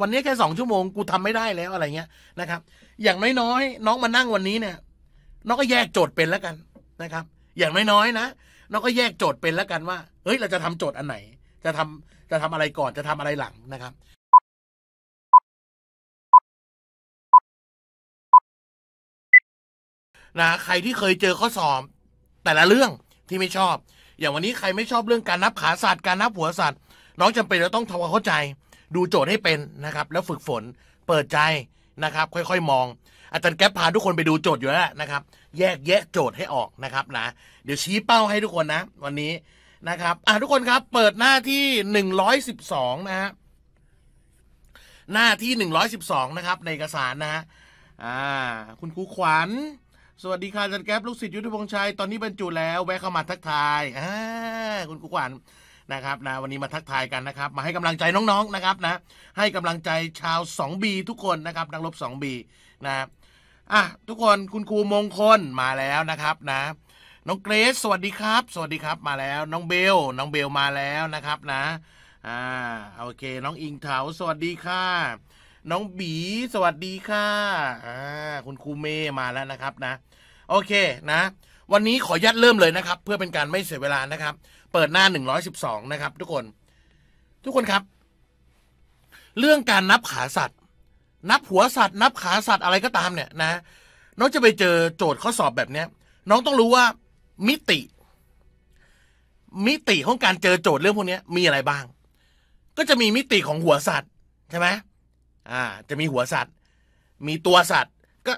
วันนี้แค่สองชั่วโมงกูทำไม่ได้แล้วอะไรเงี้ยนะครับ อย่างน้อยๆน้องมานั่งวันนี้เนี่ยน้องก็แยกโจทย์เป็นแล้วกันนะครับ อย่างน้อยๆนะน้องก็แยกโจทย์เป็นแล้วกันว่าเฮ้ยเราจะทำโจทย์อันไหน จะทำจะทำอะไรก่อนจะทำอะไรหลังนะครับนะใครที่เคยเจอข้อสอบแต่ละเรื่องที่ไม่ชอบ อย่างวันนี้ใครไม่ชอบเรื่องการนับขาสัตว์การนับหัวสัตว์ น้องจำเป็นจะต้องทำความเข้าใจดูโจทย์ให้เป็นนะครับ แล้วฝึกฝนเปิดใจนะครับ ค่อยๆมอง อาจารย์แก๊ปพาทุกคนไปดูโจทย์อยู่แล้วนะครับ แยกแยะโจทย์ให้ออกนะครับนะเดี๋ยวชี้เป้าให้ทุกคนนะวันนี้นะครับอ่ะทุกคนครับเปิดหน้าที่หนึ่งร้อยสิบสองนะฮะหน้าที่หนึ่งร้อยสิบสองนะครับ ในเอกสารนะฮะอ่าคุณครูขวัญ สวัสดีค่ะอาจารย์แก๊ปลูกศิษย์ยุทธพงษ์ชัยตอนนี้บรรจุแล้ว แวะเข้ามาทักทายอ่าคุณครูขวัญนะครับนะวันนี้มาทักทายกันนะครับ มาให้กำลังใจน้องๆนะครับนะ ให้กำลังใจชาว 2B ทุกคนนะครับนักลบ 2B นะครับอ่ะทุกคนคุณครูมงคลมาแล้วนะครับนะ น้องเกรซสวัสดีครับ สวัสดีครับมาแล้ว น้องเบล น้องเบลมาแล้วนะครับนะอ่าโอเค น้องอิงเถาสวัสดีค่ะ น้องบีสวัสดีค่ะอ่าคุณครูเมย์มาแล้วนะครับนะ โอเคนะ วันนี้ขอยัดเริ่มเลยนะครับ เพื่อเป็นการไม่เสียเวลานะครับเปิดหน้าหนึ่งร้อยสิบสองนะครับ ทุกคน ทุกคนครับ เรื่องการนับขาสัตว์นับหัวสัตว์ นับขาสัตว์อะไรก็ตามเนี่ยนะ น้องจะไปเจอโจทย์ข้อสอบแบบเนี้ยน้องต้องรู้ว่า มิติ มิติของการเจอโจทย์เรื่องพวกนี้มีอะไรบ้าง ก็จะมีมิติของหัวสัตว์ใช่ไหมอ่า จะมีหัวสัตว์ มีตัวสัตว์ ก็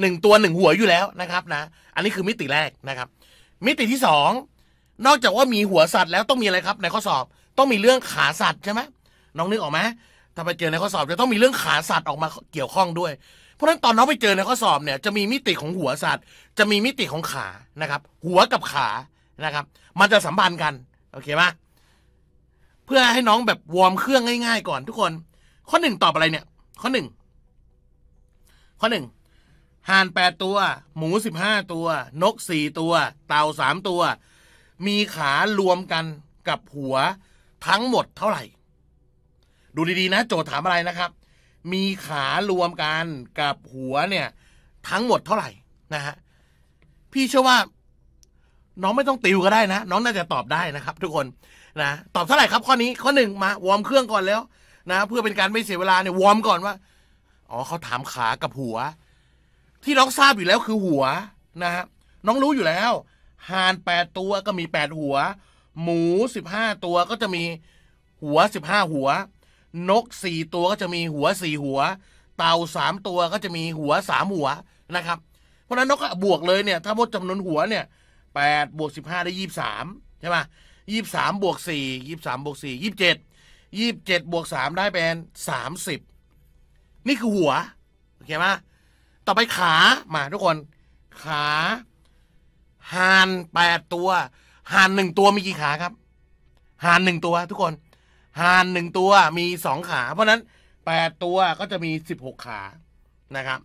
หนึ่งตัวหนึ่งหัวอยู่แล้วนะครับ นะ อันนี้คือมิติแรกนะครับ มิติที่สองนอกจากว่ามีหัวสัตว์แล้วต้องมีอะไรครับในข้อสอบ ต้องมีเรื่องขาสัตว์ใช่ไหมน้องนึกออกไหมถ้าไปเจอในข้อสอบจะต้องมีเรื่องขาสัตว์ออกมาเกี่ยวข้องด้วยเพราะฉะนั้นตอนน้องไปเจอในข้อสอบเนี่ย จะมีมิติของหัวสัตว์ จะมีมิติของขานะครับ หัวกับขานะครับ มันจะสัมพันธ์กันโอเคไหมเพื่อให้น้องแบบวอร์มเครื่องง่าย ๆ ก่อน ทุกคน ข้อหนึ่งตอบอะไรเนี่ย ข้อหนึ่งข้อหนึ่งห่านแปดตัว หมูสิบห้าตัว นกสี่ตัวเต่าสามตัวมีขารวมกันกับหัวทั้งหมดเท่าไหร่ ดูดีๆ นะโจทย์ถามอะไรนะครับ มีขารวมกันกับหัวเนี่ย ทั้งหมดเท่าไหร่นะฮะพี่เชื่อว่า น้องไม่ต้องติวก็ได้นะ น้องน่าจะตอบได้นะครับ ทุกคนนะตอบเท่าไหร่ครับข้อนี้ข้อหนึ่งมาวอร์มเครื่องก่อนแล้วนะ เพื่อเป็นการไม่เสียเวลาเนี่ยวอร์มก่อนว่า อ๋อเขาถามขากับหัว ที่น้องทราบอยู่แล้วคือหัวนะฮะน้องรู้อยู่แล้วห่านแปดตัวก็มีแปดหัว หมูสิบห้าตัวก็จะมีหัวสิบห้าหัว นกสี่ตัวก็จะมีหัวสี่หัว เต่าสามตัวก็จะมีหัวสามหัวนะครับ เพราะนั้นนกบวกเลยเนี่ยถ้าพูดจำนวนหัวเนี่ยแปดบวกสิบห้าได้ยี่สามใช่ไหมยี่สามบวกสี่ยี่สามบวกสี่ยี่บเจ็ดยี่บเจ็ดบวกสามได้เป็นสามสิบนี่คือหัวโอเคไหมต่อไปขามาทุกคนขาห่านแปดตัวห่านหนึ่งตัวมีกี่ขาครับห่านหนึ่งตัวทุกคนห่านหนึ่งตัวมีสองขา เพราะนั้นแปดตัวก็จะมีสิบหกขานะครับ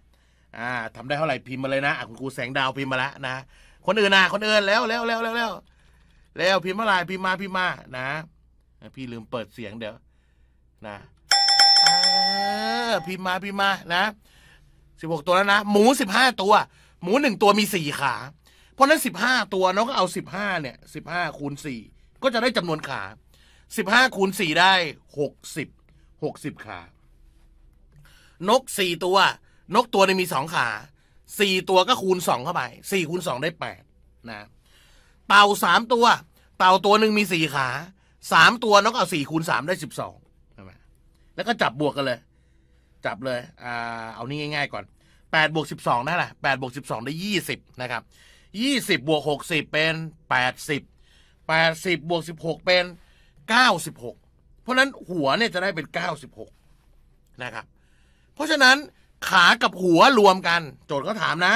อ่าทำได้เท่าไหร่พิมพ์มาเลยนะคุณครูแสงดาวพิมพ์มาแล้วนะคนอื่นนะคนอื่นแล้วแล้วแล้วแล้วแล้วแล้วพิมพ์มาไลน์พิมพ์มาพิมพ์มานะพี่ลืมเปิดเสียงเดี๋ยวนะพิมพ์มาพิมพ์มานะสิบหกตัวแล้วนะหมูสิบห้าตัว หมูหนึ่งตัวมีสี่ขาเพราะนั้นสิบห้าตัวน้องก็เอาสิบห้าเนี่ยสิบห้าคูณสี่ก็จะได้จำนวนขาสิบห้าคูณสี่ได้หกสิบหกสิบขา นกสี่ตัว นกตัวนึงมีสองขาสี่ตัวก็คูณสองเข้าไปสี่คูณสองได้แปดนะเต่าสามตัวเต่าตัวหนึ่งมีสี่ขาสามตัวนกเอาสี่คูณสามได้สิบสองใช่ไหมแล้วก็จับบวกกันเลย จับเลยอ่าเอานี่ง่ายๆก่อนแปดบวกสิบสองได้แหละแปดบวกสิบสองได้ยี่สิบนะครับ20บวก 60 เป็น 80 80บวก16 เป็น 96 เพราะนั้นหัวเนี่ยจะได้เป็น 96นะครับเพราะฉะนั้นขากับหัวรวมกัน โจทย์เขาถามนะ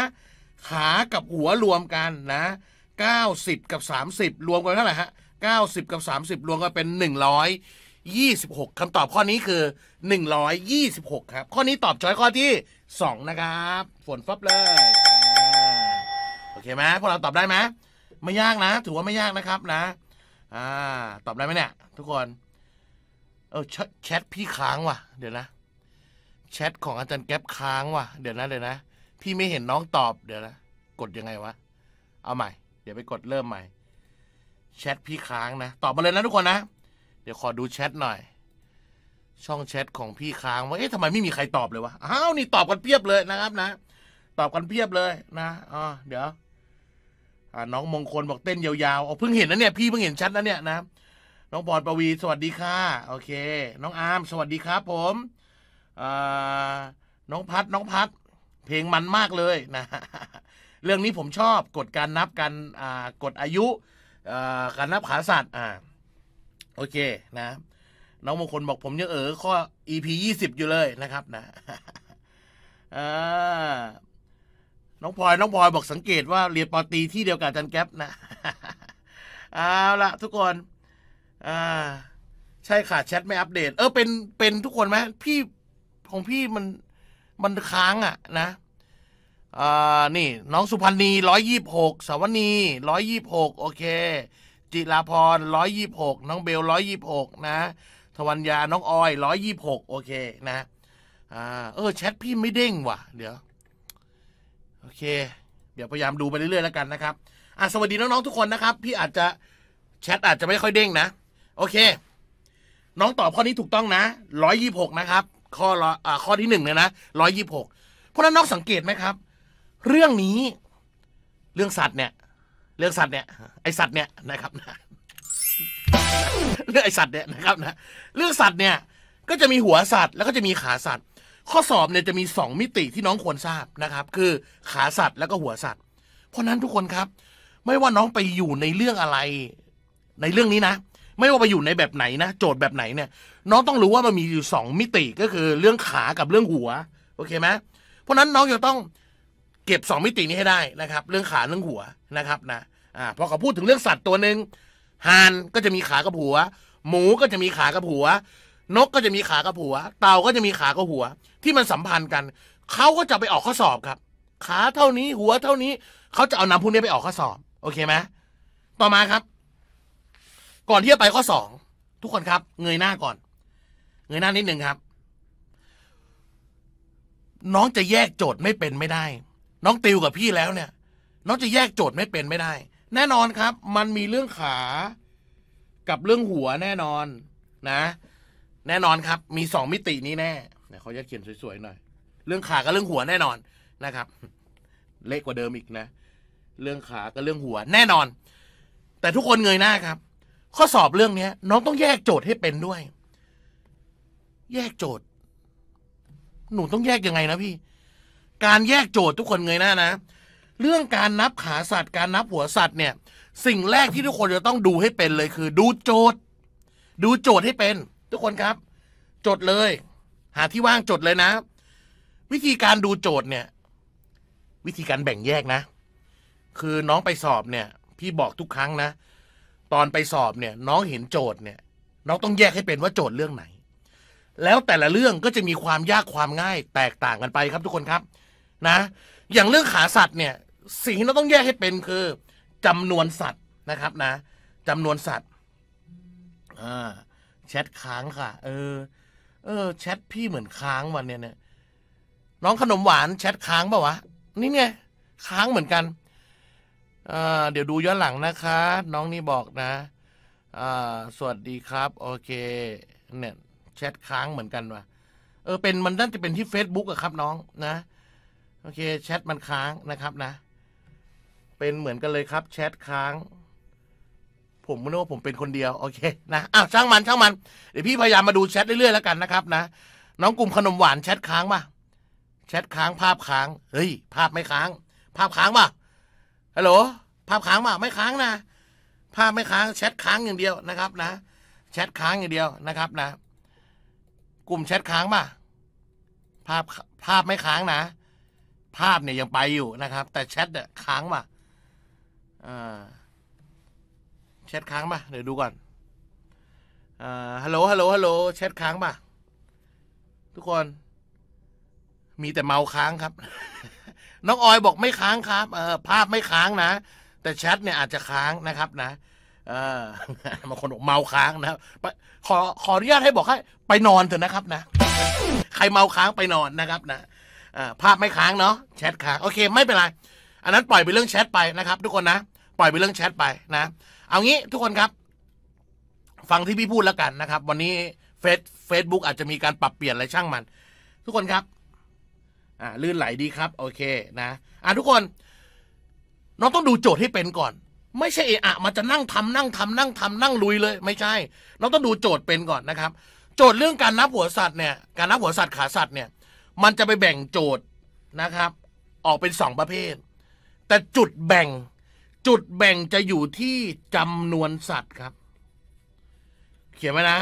ขากับหัวรวมกันนะ 90 กับ 30 รวมกันเท่าไหร่ฮะ90 กับ 30 รวมกันเป็น 126คำตอบข้อนี้คือ 126ครับข้อนี้ตอบจอยข้อที่ 2 นะครับฝนฟับเลยเคไหมพวกเราตอบได้ไหมไม่ยากนะถือว่าไม่ยากนะครับนะอ่าตอบได้ไหมเนี่ยทุกคนเออแชทพี่ค้างว่ะเดี๋ยวนะแชทของอาจารย์แก๊ปค้างว่ะ เดี๋ยวนะเดี๋ยวนะพี่ไม่เห็นน้องตอบเดี๋ยวนะกดยังไงวะเอาใหม่ เดี๋ยวไปกดเริ่มใหม่แชทพี่ค้างนะ ตอบมาเลยนะทุกคนนะเดี๋ยวขอดูแชทหน่อย ช่องแชทของพี่ค้างว่าเอ๊ะทำไมไม่มีใครตอบเลยวะอ้าวนี่ตอบกันเพียบเลยนะครับนะ ตอบกันเพียบเลยนะอ๋อเดี๋ยวน้องมงคลบอกเต้นยาวๆเอาเพิ่งเห็นนะเนี่ยพี่เพิ่งเห็นชัดนะเนี่ยนะน้องบอลปวีสวัสดีค่ะ โอเค น้องอาร์มสวัสดีครับผมน้องพัด น้องพัด เพลงมันมากเลยนะเรื่องนี้ผมชอบกดการนับการกดอายุการนับขาสัตว์อ่าโอเค นะ น้องมงคลบอกผมยังเออข้อ EP ยี่สิบอยู่เลยนะครับนะอ่าน้องพลอยน้องพลอยบอกสังเกตว่าเรียนปอตีที่เดียวกับจันแก๊ปนะ เอาละทุกคนอ่าใช่ค่ะแชทไม่อัปเดต เออ เป็นเป็นทุกคนไหมพี่ ของพี่มันมันค้างอ่ะ นะอ่านี่ น้องสุพรรณีร้อยยี่หกสาวนีร้อยยี่หกโอเค จิราพรร้อยยี่หกน้องเบลร้อยยี่หกนะทวัญญาน้องออยร้อยยี่หกโอเคนะ อ่า เออแชทพี่ไม่เด้งว่ะเดี๋ยวโอเค เดี๋ยวพยายามดูไปเรื่อยๆ แล้วกันนะครับอ่ะสวัสดีน้องๆ ทุกคนนะครับ พี่อาจจะแชทอาจจะไม่ค่อยเด้งนะ โอเค น้องตอบข้อนี้ถูกต้องนะร้อยยี่หกนะครับ ข้อละอ่าข้อที่หนึ่งเนี่ยนะ ร้อยยี่หกเพราะนั้นน้องสังเกตไหมครับ เรื่องนี้ เรื่องสัตว์เนี่ย เรื่องสัตว์เนี่ย ไอสัตว์เนี่ยนะครับนะเรื่องไอสัตว์เนี่ยนะครับนะ เรื่องสัตว์เนี่ย ก็จะมีหัวสัตว์แล้วก็จะมีขาสัตว์ข้อสอบเนี่ยจะมี2มิติที่น้องควรทราบนะครับ คือขาสัตว์แล้วก็หัวสัตว์ เพราะนั้นทุกคนครับ ไม่ว่าน้องไปอยู่ในเรื่องอะไรในเรื่องนี้นะไม่ว่าไปอยู่ในแบบไหนนะโจทย์แบบไหนเนี่ย น้องต้องรู้ว่ามันมีอยู่2มิติก็คือเรื่องขากับเรื่องหัวโอเคไหมเพราะนั้นน้องจะต้องเก็บ 2 มิตินี้ให้ได้นะครับ เรื่องขาเรื่องหัวนะครับนะอ่าพอเขาพูดถึงเรื่องสัตว์ตัวหนึ่งห่านก็จะมีขากับหัว หมูก็จะมีขากับหัวนกก็จะมีขากับหัว เต่าก็จะมีขากับหัว ที่มันสัมพันธ์กันเขาก็จะไปออกข้อสอบครับ ขาเท่านี้ หัวเท่านี้เขาจะเอานำพวกนี้ไปออกข้อสอบ โอเคไหมต่อมาครับ ก่อนที่จะไปข้อสองทุกคนครับ เงยหน้าก่อน เงยหน้านิดหนึ่งครับ น้องจะแยกโจทย์ไม่เป็นไม่ได้ น้องติวกับพี่แล้วเนี่ย น้องจะแยกโจทย์ไม่เป็นไม่ได้ แน่นอนครับ มันมีเรื่องขากับเรื่องหัวแน่นอน นะแน่นอนครับ มีสองมิติ นี้แน่ เขาจะเขียนสวยๆหน่อย เรื่องขากับเรื่องหัวแน่นอนนะครับ เละกว่าเดิมอีกนะ เรื่องขากับเรื่องหัวแน่นอน แต่ทุกคนเงยหน้าครับ ข้อสอบเรื่องเนี้ย น้องต้องแยกโจทย์ให้เป็นด้วย แยกโจทย์ หนูต้องแยกยังไงนะพี่ การแยกโจทย์ทุกคนเงยหน้านะ เรื่องการนับขาสัตว์ การนับหัวสัตว์ เนี่ย สิ่งแรกที่ทุกคนจะต้องดูให้เป็นเลยคือ ดูโจทย์ ดูโจทย์ให้เป็นทุกคนครับ จดเลย หาที่ว่างจดเลยนะ วิธีการดูโจทย์เนี่ย วิธีการแบ่งแยกนะ คือน้องไปสอบเนี่ย พี่บอกทุกครั้งนะ ตอนไปสอบเนี่ย น้องเห็นโจทย์เนี่ย น้องต้องแยกให้เป็นว่าโจทย์เรื่องไหน แล้วแต่ละเรื่องก็จะมีความยากความง่าย แตกต่างกันไปครับทุกคนครับ นะอย่างเรื่องขาสัตว์เนี่ย สิ่งที่เราต้องแยกให้เป็นคือ จำนวนสัตว์นะครับ นะ จำนวนสัตว์ อ่าชทค้างค่ะ เออ เออแชทพี่เหมือนค้างวันเนี้ยเนี่ยน้องขนมหวาน แชทค้างปะวะ นี่ ไง ค้างเหมือนกันเเดี๋ยวดู ย้อนหลังนะคะน้องนี่บอกนะสวัสดีครับ โอเค เนี่ยแชทค้างเหมือนกันวะเออ เป็นมันน่าจะเป็นที่ Facebook อะครับ น้องนะโอเคแชทมันค้างนะครับนะ เป็นเหมือนกันเลยครับ แชทค้างผมไม่รู้ว่าผมเป็นคนเดียวโอเคนะอ้าวช่างมันช่างมันเดี๋ยวพี่พยายามมาดูแชทเรื่อยๆแล้วกันนะครับ นะน้องกลุ่มขนมหวานแชทค้างป่ะแชทค้าง ภาพค้างเฮ้ยภาพไม่ค้างภาพค้างป่ะฮัลโหลภาพค้างป่ะไม่ค้างนะภาพไม่ค้างแชทค้างอย่างเดียวนะครับ นะ แชทค้างอย่างเดียวนะครับนะ กลุ่มแชทค้างป่ะภาพภาพไม่ค้างนะ ภาพเนี่ยยังไปอยู่นะครับ แต่แชทเนี่ยค้างป่ะอ่าชทค้างป่ะเดี๋ยวดูก่อนฮัลโหล ฮัลโหล ฮัลโหล แชทค้างป่ะทุกคน มีแต่เมาค้างครับ น้องออยบอกไม่ค้างครับเออภาพไม่ค้างนะ แต่แชทเนี่ยอาจจะค้างนะครับ นะเออบางคนบอกเมาค้างนะครับขอขออนุญาตให้บอกให้ไปนอนเถอะนะครับ นะ ใครเมาค้างไปนอนนะครับนะอภาพไม่ค้างเนาะ แชทค้าง โอเค ไม่เป็นไร อันนั้นปล่อยไปเรื่องแชทไปนะครับทุกคนนะ ปล่อยไปเรื่องแชทไปนะเอางี้ทุกคนครับ ฟังที่พี่พูดแล้วกันนะครับ วันนี้เฟซเฟซบุ๊กอาจจะมีการปรับเปลี่ยนอะไรช่างมัน ทุกคนครับ อ่าลื่นไหลดีครับ โอเคนะอ่าทุกคนน้องต้องดูโจทย์ให้เป็นก่อน ไม่ใช่เอะมันจะนั่งทำ นั่งทำ นั่งทำ นั่งลุยเลย ไม่ใช่น้องต้องดูโจทย์เป็นก่อนนะครับ โจทย์เรื่องการนับหัวสัตว์เนี่ยการนับหัวสัตว์ขาสัตว์เนี่ยมันจะไปแบ่งโจทย์นะครับ ออกเป็นสองประเภท แต่จุดแบ่งจุดแบ่งจะอยู่ที่จำนวนสัตว์ครับ เขียนไว้นะ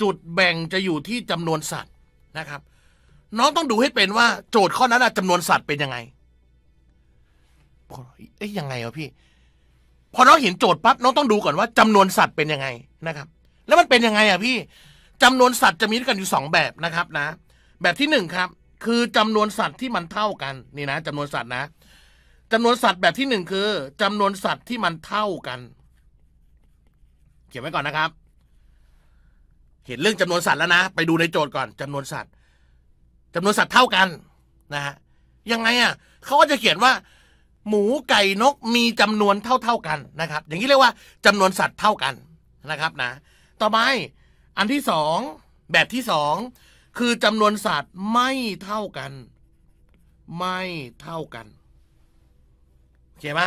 จุดแบ่งจะอยู่ที่จำนวนสัตว์นะครับ น้องต้องดูให้เป็นว่าโจทย์ข้อนั้นจำนวนสัตว์เป็นยังไงเอ๊ยยังไงวะพี่พอน้องเห็นโจทย์ปั๊บน้องต้องดูก่อนว่าจำนวนสัตว์เป็นยังไงนะครับ แล้วมันเป็นยังไงอ่ะพี่ จำนวนสัตว์จะมีด้วยกันอยู่ 2 แบบนะครับ นะ แบบที่1ครับ คือจำนวนสัตว์ที่มันเท่ากันนี่นะ จำนวนสัตว์นะจำนวนสัตว์แบบที่หนึ่ง คือจำนวนสัตว์ที่มันเท่ากัน เขียนไว้ก่อนนะครับ เห็นเรื่องจำนวนสัตว์แล้วนะไปดูในโจทย์ก่อน จำนวนสัตว์จำนวนสัตว์เท่ากันนะฮะ ยังไงอ่ะเขาก็จะเขียนว่า หมูไก่นกมีจำนวนเท่าเท่ากันนะครับ อย่างนี้เรียกว่าจำนวนสัตว์เท่ากันนะครับนะ ต่อไปอันที่สองแบบที่สองคือจำนวนสัตว์ไม่เท่ากัน ไม่เท่ากันเข้าไหม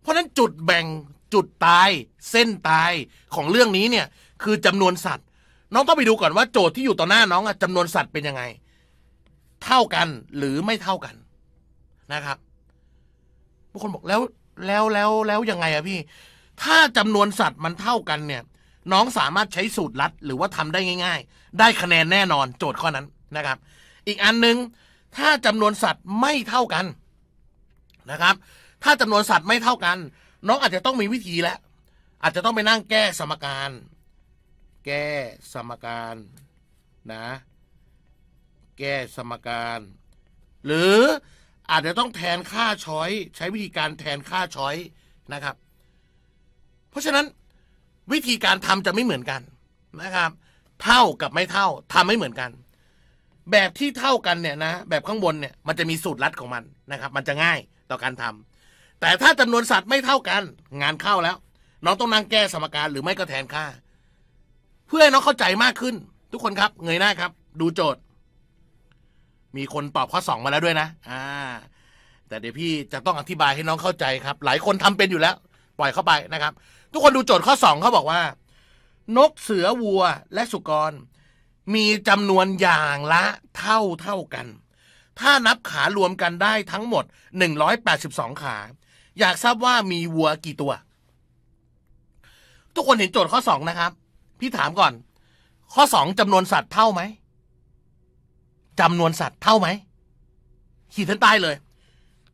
เพราะนั้นจุดแบ่งจุดตายเส้นตายของเรื่องนี้เนี่ยคือจำนวนสัตว์ น้องต้องไปดูก่อนว่าโจทย์ที่อยู่ต่อหน้าน้องอะจำนวนสัตว์เป็นยังไง เท่ากันหรือไม่เท่ากันนะครับบางคนบอกแล้วแล้วแล้วแล้วยังไงอะพี่ ถ้าจำนวนสัตว์มันเท่ากันเนี่ยน้องสามารถใช้สูตรลัดหรือว่าทำได้ง่ายๆ ได้คะแนนแน่นอนโจทย์ข้อนั้นนะครับ อีกอันนึงถ้าจำนวนสัตว์ไม่เท่ากันนะครับ ถ้าจำนวนสัตว์ไม่เท่ากัน น้องอาจจะต้องมีวิธีแล้ว อาจจะต้องไปนั่งแก้สมการ แก้สมการ นะ แก้สมการ หรืออาจจะต้องแทนค่าช้อย ใช้วิธีการแทนค่าช้อยนะครับ เพราะฉะนั้นวิธีการทำจะไม่เหมือนกันนะครับ เท่ากับไม่เท่าทำไม่เหมือนกัน แบบที่เท่ากันเนี่ยนะแบบข้างบนเนี่ยมันจะมีสูตรลัดของมันนะครับมันจะง่าย่อการทำแต่ถ้าจำนวนสัตว์ไม่เท่ากัน งานเข้าแล้ว น้องต้องนั่งแก้สมการหรือไม่ก็แทนค่า เพื่อให้น้องเข้าใจมากขึ้น ทุกคนครับเงยหน้าครับดูโจทย์ มีคนตอบข้อสองมาแล้วด้วยนะ อ่า แต่เดี๋ยวพี่จะต้องอธิบายให้น้องเข้าใจครับ หลายคนทำเป็นอยู่แล้ว ปล่อยเข้าไปนะครับ ทุกคนดูโจทย์ข้อสองเขาบอกว่า นกเสือวัวและสุกรมีจำนวนอย่างละเท่าเท่ากันถ้านับขารวมกันได้ทั้งหมด182ขา อยากทราบว่ามีวัวกี่ตัว ทุกคนเห็นโจทย์ข้อ2นะครับ พี่ถามก่อน ข้อ2จำนวนสัตว์เท่าไหมจำนวนสัตว์เท่าไหม ขีดเส้นใต้เลย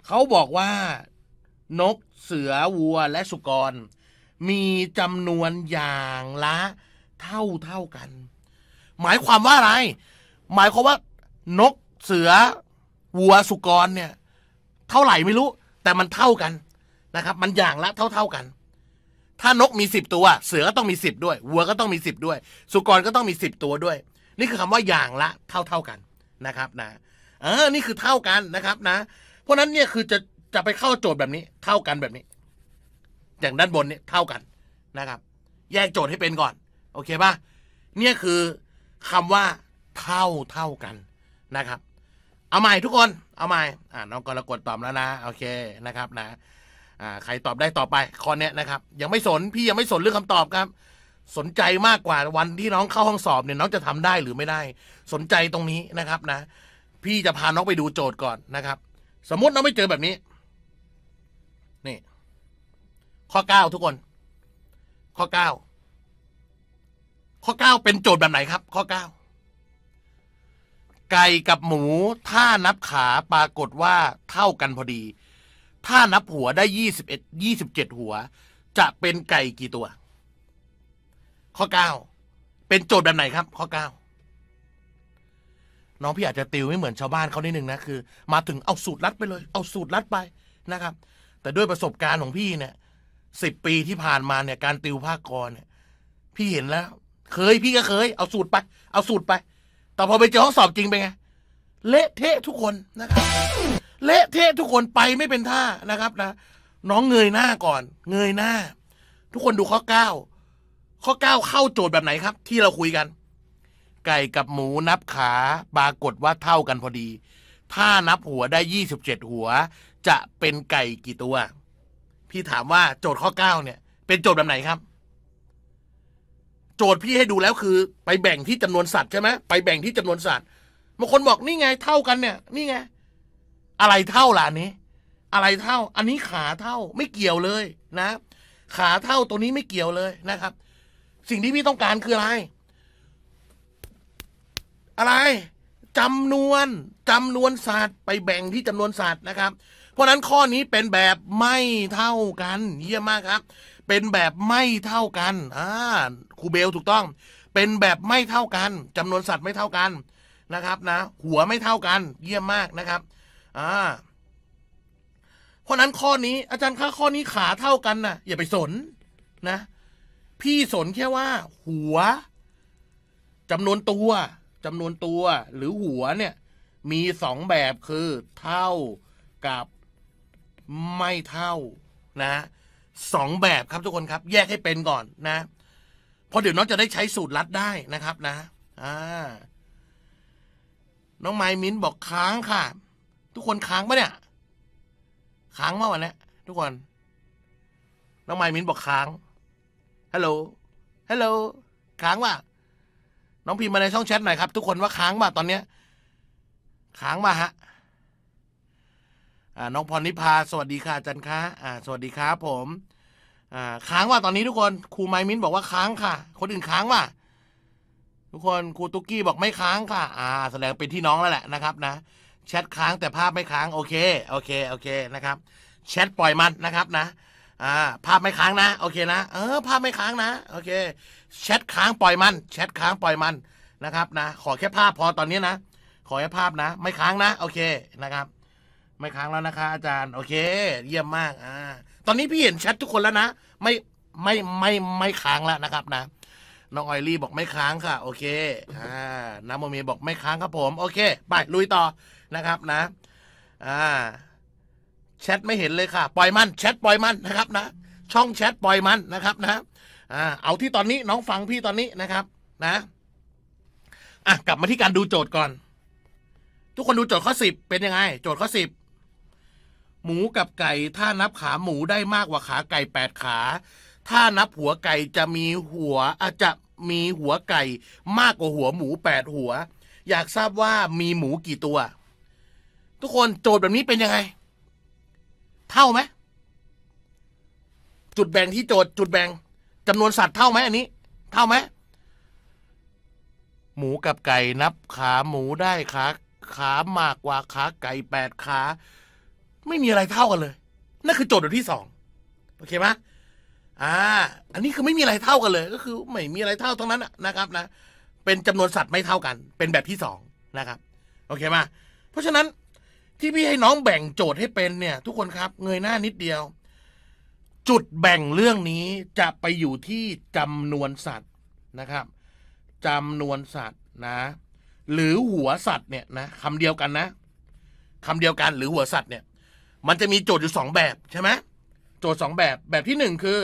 เขาบอกว่า นกเสือวัวและสุกร มีจำนวนอย่างละ เท่าเท่ากัน หมายความว่าอะไร หมายความว่า นกเสือวัวสุกรเนี่ย เท่าไหร่ไม่รู้แต่มันเท่ากันนะครับ มันอย่างละเท่าเท่ากัน ถ้านกมีสิบตัว เสือก็ต้องมีสิบด้วยวัวก็ต้องมีสิบด้วย สุกรก็ต้องมีสิบตัวด้วย นี่คือคำว่าอย่างละเท่าเท่ากันนะครับนะเออ นี่คือเท่ากันนะครับ นะเพราะนั้นเนี่ยคือจะจะไปเข้าโจทย์แบบนี้ เท่ากันแบบนี้ อย่างด้านบนเนี่ยเท่ากันนะครับ แยกโจทย์ให้เป็นก่อน โอเคป่ะเนี่ยคือคำว่าเท่าเท่ากันนะครับเอาใหม่ทุกคน เอาใหม่อ่า น้องกรกฎตอบแล้วนะโอเคนะครับนะอ่า ใครตอบได้ต่อไปคอนเนี้ยนะครับ ยังไม่สน พี่ยังไม่สนเรื่องคำตอบครับ สนใจมากกว่าวันที่น้องเข้าห้องสอบ เนี่ยน้องจะทำได้หรือไม่ได้ สนใจตรงนี้นะครับ นะพี่จะพาน้องไปดูโจทย์ก่อนนะครับ สมมติน้องไม่เจอแบบนี้นี่ ข้อเก้าทุกคน ข้อเก้าข้อเก้าเป็นโจทย์แบบไหนครับ ข้อเก้าไก่กับหมู ถ้านับขาปรากฏว่าเท่ากันพอดี ถ้านับหัวได้ยี่สิบเอ็ดยี่สิบเจ็ดหัว จะเป็นไก่กี่ตัว ข้อเก้าเป็นโจทย์แบบไหนครับ ข้อเก้าน้องพี่อาจจะติวไม่เหมือนชาวบ้านเขานิดนึงนะ คือ มาถึงเอาสูตรลัดไปเลย เอาสูตรลัดไปนะครับ แต่ด้วยประสบการณ์ของพี่เนี่ยสิบปีที่ผ่านมาเนี่ยการติวภาคกรเนี่ยพี่เห็นแล้ว เคยพี่ก็เคยเอาสูตรไปเอาสูตรไปแต่พอไปเจอห้องสอบจริงเป็นไงเละเทะทุกคนนะครับ เละเทะทุกคนไปไม่เป็นท่านะครับนะ น้องเงยหน้าก่อน เงยหน้า ทุกคนดูข้อเก้าข้อเก้าเข้าโจทย์แบบไหนครับที่เราคุยกัน ไก่กับหมูนับขาปรากฏว่าเท่ากันพอดี ถ้านับหัวได้ยี่สิบเจ็ดหัวจะเป็นไก่กี่ตัว พี่ถามว่าโจทย์ข้อเก้าเนี่ยเป็นโจทย์แบบไหนครับโจทย์พี่ให้ดูแล้วคือ ไปแบ่งที่จำนวนสัตว์ใช่ไหมไปแบ่งที่จำนวนสัตว์บางคนบอกนี่ไงเท่ากันเนี่ย นี่ไงอะไรเท่าล่ะนี้ อะไรเท่า อันนี้ขาเท่าไม่เกี่ยวเลยนะ ขาเท่าตัวนี้ไม่เกี่ยวเลยนะครับ สิ่งที่พี่ต้องการคืออะไร อะไรจำนวนจำนวนสัตว์ ไปแบ่งที่จำนวนสัตว์นะครับราะนั้นข้อนี้เป็นแบบไม่เท่ากัน เยี่ยมมากครับ เป็นแบบไม่เท่ากัน อ่า ครูเบลถูกต้อง เป็นแบบไม่เท่ากัน จำนวนสัตว์ไม่เท่ากันนะครับ นะ หัวไม่เท่ากัน เยี่ยมมากนะครับ อ่า เพราะนั้นข้อนี้ อาจารย์คะข้อนี้ขาเท่ากันนะอย่าไปสนนะ พี่สนแค่ว่า หัวจำนวนตัวจำนวนตัว หรือหัวเนี่ย มีสองแบบคือเท่ากับไม่เท่านะสองแบบครับทุกคนครับ แยกให้เป็นก่อนนะพราะเดี๋ยวน้องจะได้ใช้สูตรลัดได้นะครับ นะอ่าน้องไมมิ้นบอกค้างค่ะ ทุกคนค้างปะเนี่ย ค้างเมื่อวันนี้ทุกคน น้องไมมิ้นบอกค้างฮัลโหลฮัลโหลค้างว่ะน้องพิมพ์มาในช่องแชทหน่อยครับ ทุกคนว่าค้างป่ะตอนเนี้ย ค้างป่ะฮะน้องพรนิพาสวัสดีค่ะจันคะสวัสดีครับผมค้างว่าตอนนี้ทุกคนครูไมมินบอกว่าค้างค่ะ คนอื่นค้างว่า ทุกคนครูตุ๊กกี้บอกไม่ค้างค่ะ อ่า แสดงเป็นที่น้องแล้วแหละนะครับนะแชทค้างแต่ภาพไม่ค้างโอเคโอเคโอเคนะครับแชทปล่อยมันนะครับนะอ่าภาพไม่ค้างนะ โอเคนะ เออ ภาพไม่ค้างนะโอเคแชทค้างปล่อยมันแชทค้างปล่อยมันนะครับนะ ขอแค่ภาพพอตอนนี้นะ ขอแค่ภาพนะ ไม่ค้างนะ โอเคนะครับไม่ค้างแล้วนะคะอาจารย์ โอเค เยี่ยมมากอ่าตอนนี้พี่เห็นชัดทุกคนแล้วนะไม่ไม่ไม่ไม่ค้างแล้วนะครับ นะน้องออยลี่บอกไม่ค้างค่ะ โอเคอ่าน้ำโมเมบอกไม่ค้างครับผม โอเคไปลุยต่อนะครับ นะ อ่าแชทไม่เห็นเลยค่ะปล่อยมันแชทปล่อยมันนะครับนะช่องแชทปล่อยมันนะครับ นะอ่าเอาที่ตอนนี้น้องฟังพี่ตอนนี้นะครับ นะอ่ะกลับมาที่การดูโจทย์ก่อน ทุกคนดูโจทย์ข้อสิบเป็นยังไงโจทย์ข้อสิบหมูกับไก่ถ้านับขาหมูได้มากกว่าขาไก่แปดขา ถ้านับหัวไก่จะมีหัวอาจจะมีหัวไก่ มากกว่าหัวหมูแปดหัว อยากทราบว่ามีหมูกี่ตัว ทุกคนโจทย์แบบนี้เป็นยังไง เท่าไหมจุดแบ่งที่โจทย์จุดแบ่งจำนวนสัตว์เท่าไหมอันนี้ เท่าไหมหมูกับไก่นับขาหมูได้ขา ขามากกว่าขาไก่แปดขาไม่มีอะไรเท่ากันเลยนั่นคือโจทย์ที่สองโอเคไหมอ่าอันนี้คือไม่มีอะไรเท่ากันเลย ก็คือไม่มีอะไรเท่าทั้งนั้นนะครับนะเป็นจำนวนสัตว์ไม่เท่ากัน เป็นแบบที่สองนะครับโอเคไหมเพราะฉะนั้นที่พี่ให้น้องแบ่งโจทย์ให้เป็นเนี่ย ทุกคนครับเงยหน้านิดเดียว จุดแบ่งเรื่องนี้จะไปอยู่ที่จำนวนสัตว์นะครับ จำนวนสัตว์นะ หรือหัวสัตว์เนี่ยนะคำเดียวกันนะคำเดียวกันหรือหัวสัตว์เนี่ยมันจะมีโจทย์อยู่สองแบบใช่ไหมโจทย์สองแบบแบบที่หนึ่งคือ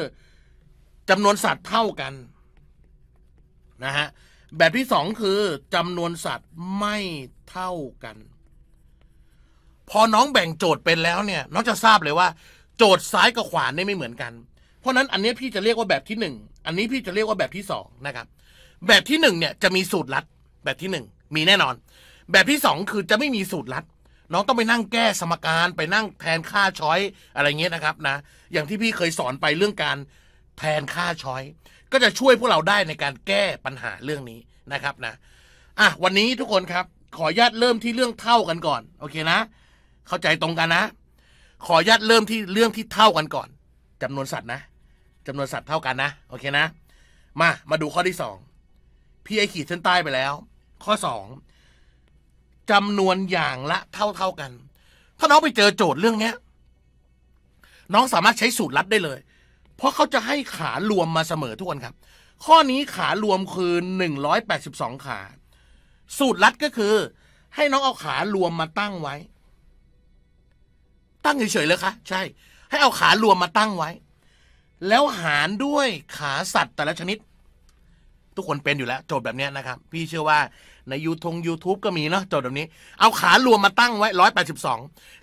จำนวนสัตว์เท่ากันนะฮะแบบที่สองคือจำนวนสัตว์ไม่เท่ากัน พอน้องแบ่งโจทย์เป็นแล้วเนี่ยน้องจะทราบเลยว่า โจทย์ซ้ายกับขวาเนี่ยไม่เหมือนกัน เพราะนั้นอันนี้พี่จะเรียกว่าแบบที่หนึ่ง อันนี้พี่จะเรียกว่าแบบที่สองนะครับ แบบที่หนึ่งเนี่ยจะมีสูตรลัด แบบที่หนึ่งมีแน่นอน แบบที่สองคือจะไม่มีสูตรลัดน้องต้องไปนั่งแก้สมการไปนั่งแทนค่าช้อยอะไรเงี้ยนะครับนะ อย่างที่พี่เคยสอนไปเรื่องการแทนค่าช้อย ก็จะช่วยพวกเราได้ในการแก้ปัญหาเรื่องนี้นะครับนะอ่ะวันนี้ทุกคนครับ ขออนุญาตเริ่มที่เรื่องเท่ากันก่อน โอเคนะ เข้าใจตรงกันนะ ขออนุญาตเริ่มที่เรื่องที่เท่ากันก่อน จำนวนสัตว์นะจำนวนสัตว์เท่ากันนะโอเคนะ มามาดูข้อที่สองพี่ไอขีดเส้นใต้ไปแล้ว ข้อสองจำนวนอย่างละเท่าเท่ากัน ถ้าน้องไปเจอโจทย์เรื่องเนี้ยน้องสามารถใช้สูตรลัดได้เลย เพราะเขาจะให้ขารวมมาเสมอทุกคนครับ ข้อนี้ขารวมคือหนึ่งร้อยแปดสิบสองขา สูตรลัดก็คือ ให้น้องเอาขารวมมาตั้งไว้ ตั้งเฉยๆเลยคะใช่ ให้เอาขารวมมาตั้งไว้ แล้วหารด้วยขาสัตว์แต่ละชนิด ทุกคนเป็นอยู่แล้ว โจทย์แบบนี้นะครับ พี่เชื่อว่าในยูทง y o u t u ูบก็มีเนาะโจดแบบนี้ เอาขารวมมาตั้งไว้ร้อย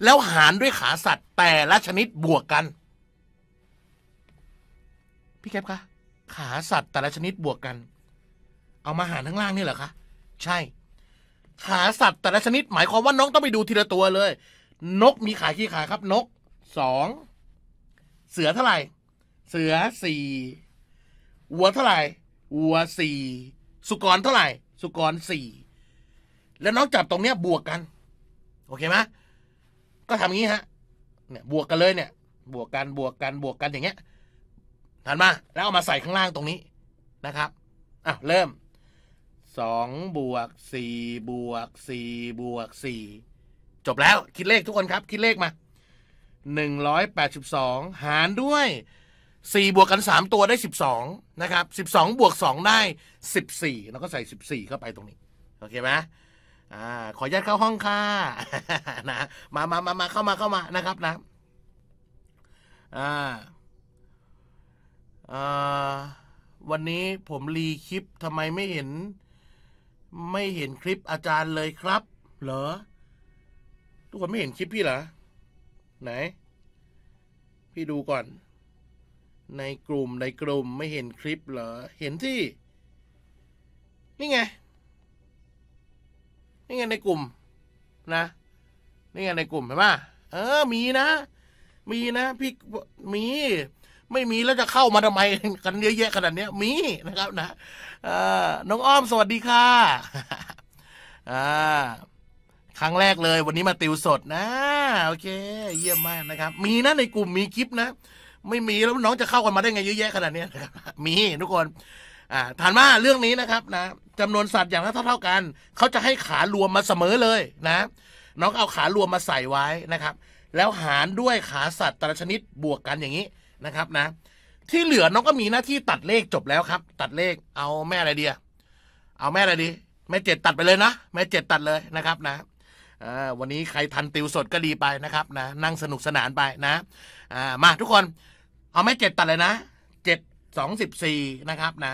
แล้วหารด้วยขาสัตว์แต่ละชนิดบวกกัน พี่แคปคะ ขาสัตว์แต่ละชนิดบวกกัน เอามาหารข้างล่างนี่เหรอคะ ใช่ ขาสัตว์แต่ละชนิด หมายความว่าน้องต้องไปดูทีละตัวเลย นกมีขากี่ขาครับ นกสองเสือเท่าไหร่ เสือสี่วัวเท่าไหร่วัวสี่สุกรเท่าไหร่สุกรสี่แล้วน้องจับตรงเนี้ยบวกกัน โอเคไหมก็ทำงี้ฮะเนี่ยบวกกันเลยเนี่ย บวกกันบวกกันบวกกันอย่างเงี้ยทันมาแล้วเอามาใส่ข้างล่างตรงนี้นะครับอ่ะเริ่มสองบวกสี่บวกสี่บวกสี่จบแล้วคิดเลขทุกคนครับ คิดเลขมาหนึ่งร้อยแปดสิบสองหารด้วยสี่บวกกันสามตัวได้สสิบองนะครับสิบสองบวกสองได้สิบสี่เราก็ใส่สสิบี่เข้าไปตรงนี้ โอเคไหมอ่า ขออนุญาตเข้าห้องค่ะนะมามามามาเข้ามาเข้ามานะครับนะอ่าอ่าวันนี้ผมรีคลิปทำไมไม่เห็น ไม่เห็นคลิปอาจารย์เลยครับเหรอทุกคนไม่เห็นคลิปพี่เหรอ ไหน พี่ดูก่อนในกลุ่มในกลุ่มไม่เห็นคลิปเหรอ เห็นที่ นี่ไง นี่ไงในกลุ่ม นะนี่ไงในกลุ่มเห็นป่ะเออ มีนะ มีนะพี่ มี ไม่มีแล้วจะเข้ามาทำไมกันเยอะแยะขนาดนี้มีนะครับ นะน้องอ้อมสวัสดีค่ะครั้งแรกเลย วันนี้มาติวสดนะ โอเคเยี่ยมมากนะครับ มีนะในกลุ่มมีคลิปนะไม่มีแล้วน้องจะเข้ากันมาได้ไงเยอะแยะขนาดนี้มีทุกคนอ่าถามว่าเรื่องนี้นะครับนะจำนวนสัตว์อย่างเท่าเท่ากันเขาจะให้ขารวมมาเสมอเลยนะน้องเอาขารวมมาใส่ไว้นะครับ แล้วหารด้วยขาสัตว์แต่ละชนิดบวกกันอย่างนี้นะครับนะ ที่เหลือน้องก็มีหน้าที่ตัดเลขจบแล้วครับ ตัดเลขเอาแม่อะไรเดียเอาแม่อะไรดี แม่เจ็ดตัดไปเลยนะแม่เจ็ดตัดเลยนะครับนะวันนี้ใครทันติวสดก็ดีไปนะครับนะนั่งสนุกสนานไปนะมาทุกคนเอาไม่เจ็ดตัดเลยนะเจ็ดสองสิบสี่นะครับนะ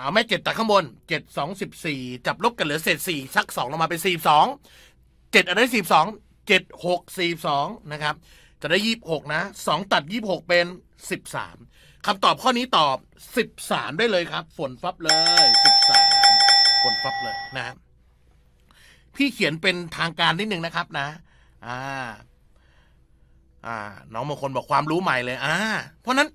เอาไม่เจ็ดตัดข้างบนเจ็ดสองสิบสี่จับลบกันเหลือเศษสี่ซักสองลงมาเป็นสี่สองเจ็ดอะไรสี่สองเจ็ดหกสี่สองนะครับ จะได้ยี่หกนะสองตัดยี่หกเป็นสิบสามคำตอบข้อนี้ตอบสิบสามได้เลยครับ ฝนฟับเลยสิบสามฝนฟับเลยนะครับพี่เขียนเป็นทางการนิดนึงนะครับ นะ อ่า อ่า น้องบางคนบอกความรู้ใหม่เลยอ่าเพราะนั้น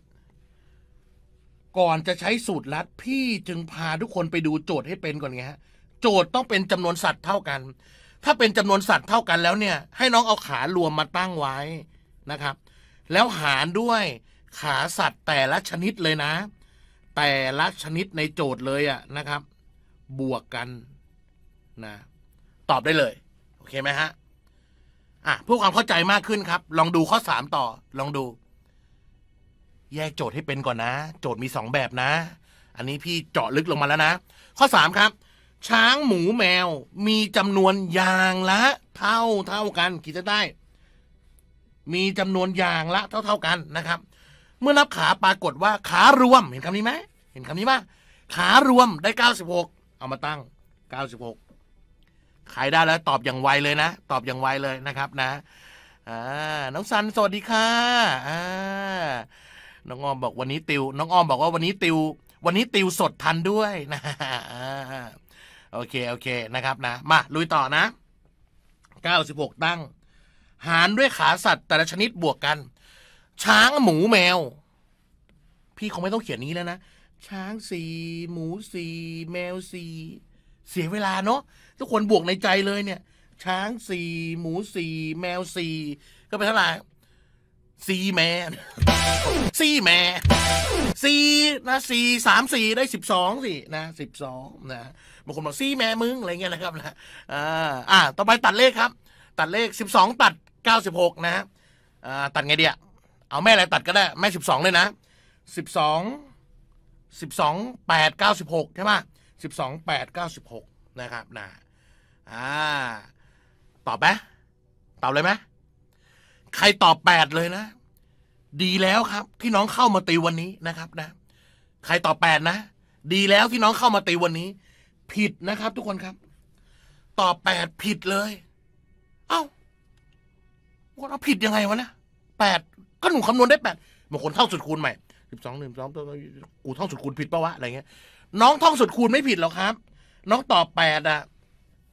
ก่อนจะใช้สูตรลัดพี่จึงพาทุกคนไปดูโจทย์ให้เป็นก่อนไงฮะโจทย์ต้องเป็นจำนวนสัตว์เท่ากัน ถ้าเป็นจำนวนสัตว์เท่ากันแล้วเนี่ย ให้น้องเอาขารวมมาตั้งไว้นะครับ แล้วหารด้วยขาสัตว์แต่ละชนิดเลยนะ แต่ละชนิดในโจทย์เลยอะนะครับ บวกกัน นะตอบได้เลย โอเคไหมฮะอ่ะเพื่อความเข้าใจมากขึ้นครับ ลองดูข้อสามต่อ ลองดู แยกโจทย์ให้เป็นก่อนนะ โจทย์มีสองแบบนะ อันนี้พี่เจาะลึกลงมาแล้วนะ ข้อสามครับ ช้างหมูแมวมีจำนวนอย่างละ เท่าเท่ากัน กีดจะได้ มีจำนวนอย่างละเท่าเท่ากันนะครับ เมื่อนับขาปรากฏว่าขารวม เห็นคำนี้ไหมเห็นคำนี้ป่ะขารวมได้เก้าสิบหกเอามาตั้งเก้าสิบหกขายได้แล้วตอบอย่างไวเลยนะตอบอย่างไวเลยนะครับ นะน้องซันสวัสดีค่ะน้องออมบอกวันนี้ติว น้องออมบอกว่าวันนี้ติว วันนี้ติวสดทันด้วยนะโอเค โอเคนะครับนะ มาลุยต่อนะ 96 ตั้ง หารด้วยขาสัตว์แต่ละชนิดบวกกัน ช้างหมูแมว พี่คงไม่ต้องเขียนนี้แล้วนะ ช้างสี่หมูสี่แมวสี่เสียเวลาเนาะทุกคนบวกในใจเลยเนี่ย ช้างสี่หมูสี่แมวสี่ก็เป็นเท่าไหร่สี่แมนสี่แมสี่นะสี่สามสี่ได้สิบสองสี่นะสิบสองนะบางคนบอกสี่แม่มึง อะไรเงี้ยนะครับนะอ่าอ่า ต่อไปตัดเลขครับ ตัดเลขสิบสองตัดเก้าสิบหกนะอ่าตัดไงเดียเอาแม่อะไรตัดก็ได้แม่สิบสองเลยนะสิบสองสิบสองแปดเก้าสิบหกใช่ไหม12 8 96นะครับ นะอ่าตอบไหมตอบเลยไหมใครตอบ8เลยนะ ดีแล้วครับที่น้องเข้ามาตีวันนี้นะครับ นะใครตอบ8นะดีแล้วที่น้องเข้ามาตีวันนี้ ผิดนะครับ ทุกคนครับตอบ8ผิดเลย เอา้าว่าเราผิดยังไงวะนะแปดก็หนูคำนวณได้แปดบางคนเท่าสุดคูณใหม่สิบสองหนึ่งสองตัวกูเท่าสุดคูณผิดปะวะอะไรเงี้ยน้องท่องสุดคูณไม่ผิดหรอกครับ น้องตอบแปดอ่ะ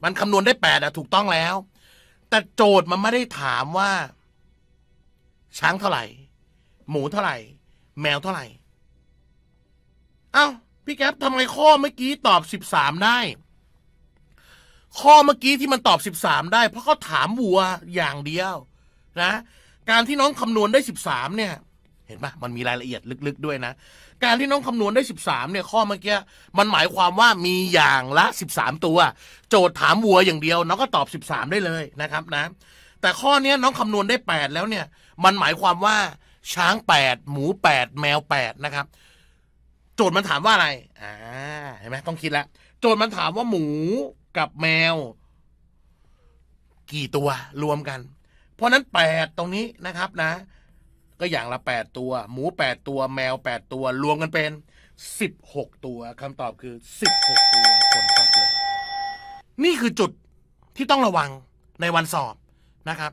มันคำนวณได้แปดอ่ะ ถูกต้องแล้ว แต่โจทย์มันไม่ได้ถามว่า ช้างเท่าไหร่ หมูเท่าไหร่ แมวเท่าไหร่ เอา้าพี่แก๊ปทำไมข้อเมื่อกี้ตอบสิบสามได้ ข้อเมื่อกี้ที่มันตอบสิบสามได้เพราะเขาถามวัวอย่างเดียวนะการที่น้องคำนวณได้สิบสามเนี่ย เห็นปะมันมีรายละเอียดลึก ๆ ด้วยนะการที่น้องคำนวณได้ 13เนี่ยข้อเมื่อกี้มันหมายความว่ามีอย่างละ 13 ตัว โจทย์ถามวัวอย่างเดียวน้องก็ตอบ 13 ได้เลยนะครับ นะแต่ข้อนี้น้องคำนวณได้8แล้วเนี่ย มันหมายความว่า ช้าง 8หมู8แมว8นะครับ โจทย์มันถามว่าอะไรอ่าเห็นไหมต้องคิดแล้วโจทย์มันถามว่าหมูกับแมว กี่ตัวรวมกัน เพราะนั้น8ตรงนี้นะครับ นะก็อย่างละ 8 ตัว หมู 8 ตัว แมว 8 ตัว รวมกันเป็น 16 ตัว คำตอบคือ 16 ตัวคนคอบเลย นี่คือจุดที่ต้องระวังในวันสอบนะครับ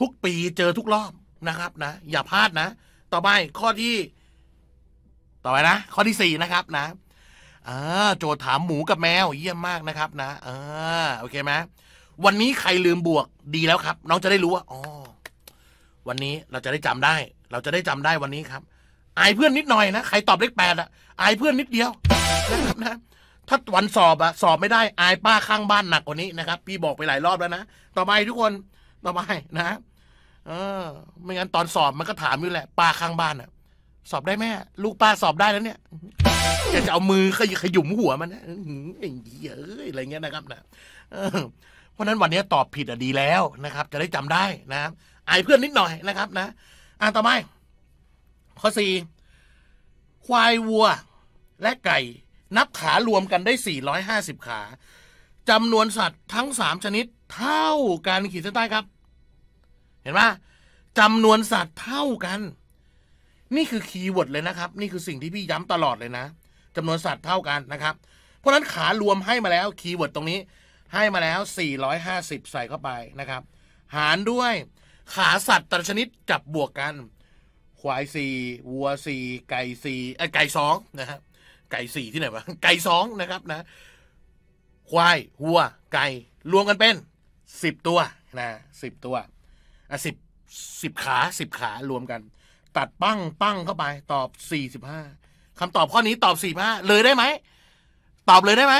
ทุกปีเจอทุกรอบนะครับนะ อย่าพลาดนะ ต่อไป ข้อที่ ต่อไปนะ ข้อที่ 4 นะครับ นะอ่าโจทย์ถามหมูกับแมวเยี่ยมมากนะครับ นะอโอเคไหมวันนี้ใครลืมบวกดีแล้วครับ น้องจะได้รู้ว่า อ๋อวันนี้เราจะได้จำได้ เราจะได้จำได้วันนี้ครับ อายเพื่อนนิดหน่อยนะ ใครตอบเลขแปดอะอายเพื่อนนิดเดียวนะครับนะ ถ้าวันสอบอะสอบไม่ได้ อายป้าข้างบ้านหนักกว่านี้นะครับพี่บอกไปหลายรอบแล้วนะต่อไปทุกคนต่อไปนะ เออ ไม่งั้น ตอนสอบมันก็ถามอยู่แหละ ป้าข้างบ้านอะสอบได้แม่ ลูกป้าสอบได้แล้วเนี่ยอยากจะเอามือขยุมหัวมันนะไอ้เหี้ยอะไรเงี้ยนะครับนะเพราะนั้นวันนี้ตอบผิดอะดีแล้วนะครับ จะได้จำได้นะอายเพื่อน นิดหน่อยนะครับนะ อ่าต่อไปข้อสี่ควายวัว และไก่ นับขารวมกันได้สี่ร้้อยหาสิบขาจำนวนสัตว์ทั้งสามชนิดเท่ากันขีดเส้นใต้ครับ เห็นไหมจำนวนสัตว์เท่ากัน นี่คือคีย์เวิร์ดเลยนะครับ นี่คือสิ่งที่พี่ย้ำตลอดเลยนะจำนวนสัตว์เท่ากันนะครับเพราะนั้นขารวมให้มาแล้วคีย์เวิร์ดตรงนี้ ให้มาแล้ว450ใส่เข้าไปนะครับ หารด้วยขาสัตว์แต่ละชนิดจับบวกกันควายสี่วัวสี่ไก่สี่ไอไก่สองนะฮะไก่สี่ที่ไหนวะไก่สองนะครับนะ ควายวัว ไก่รวมกันเป็นสิบตัวนะสิบตัวอ่ะสิบสิบขาสิบขารวมกัน ตัดปั้ง ปั้งเข้าไป ตอบสี่สิบห้าคำตอบข้อนี้ตอบสี่ห้าเลยได้ไหม ตอบเลยได้ไหม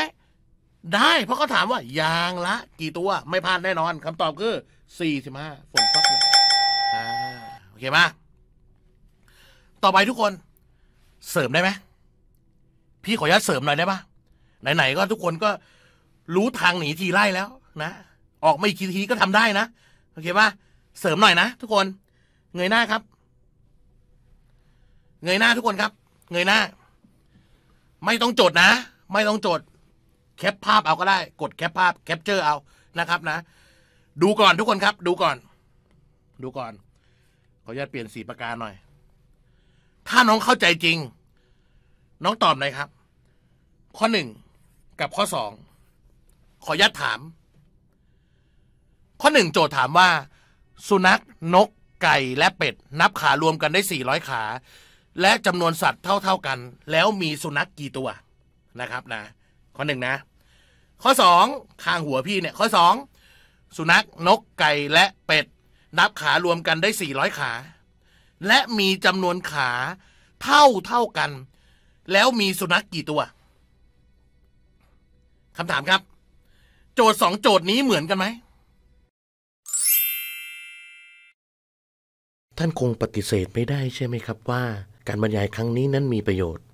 ได้เพราะเขาถามว่ายางละ กี่ตัว ไม่พลาดแน่นอนคำตอบคือสี่สิบห้าฝนตกเลยอ่า โอเคมาต่อไปทุกคน เสริมได้ไหม พี่ขออนุญาตเสริมหน่อยได้ปะไหน ๆ ก็ทุกคนก็รู้ทางหนีทีไล่แล้ว นะ ออกไม่กี่ทีก็ทำได้นะ โอเคปะเสริมหน่อยนะทุกคน เงยหน้าครับ เงยหน้าทุกคนครับ เงยหน้า ไม่ต้องจดนะ ไม่ต้องจด แคปภาพเอาก็ได้ กดแคปภาพ แคปเจอร์เอา นะครับ นะดูก่อน ทุกคนครับ ดูก่อน ดูก่อน ขออนุญาตเปลี่ยนสีประการหน่อย ถ้าน้องเข้าใจจริง น้องตอบหน่อยครับ ข้อหนึ่งกับข้อสองขออนุญาตถาม ข้อหนึ่งโจทย์ถามว่า สุนัขนกไก่ และเป็ด นับขารวมกันได้400ขา และจำนวนสัตว์เท่าๆกัน แล้วมีสุนัขกกี่ตัวนะครับนะข้อหนึ่งนะ ข้อสองข้างหัวพี่เนี่ย ข้อสองสุนัขนกไก่ และเป็ด นับขารวมกันได้ 400 ขา และมีจำนวนขา เท่าเท่ากัน แล้วมีสุนัขกกี่ตัวคำถามครับ โจทย์สองโจทย์นี้เหมือนกันไหม ท่านคงปฏิเสธไม่ได้ใช่ไหมครับว่า การบรรยายครั้งนี้นั้นมีประโยชน์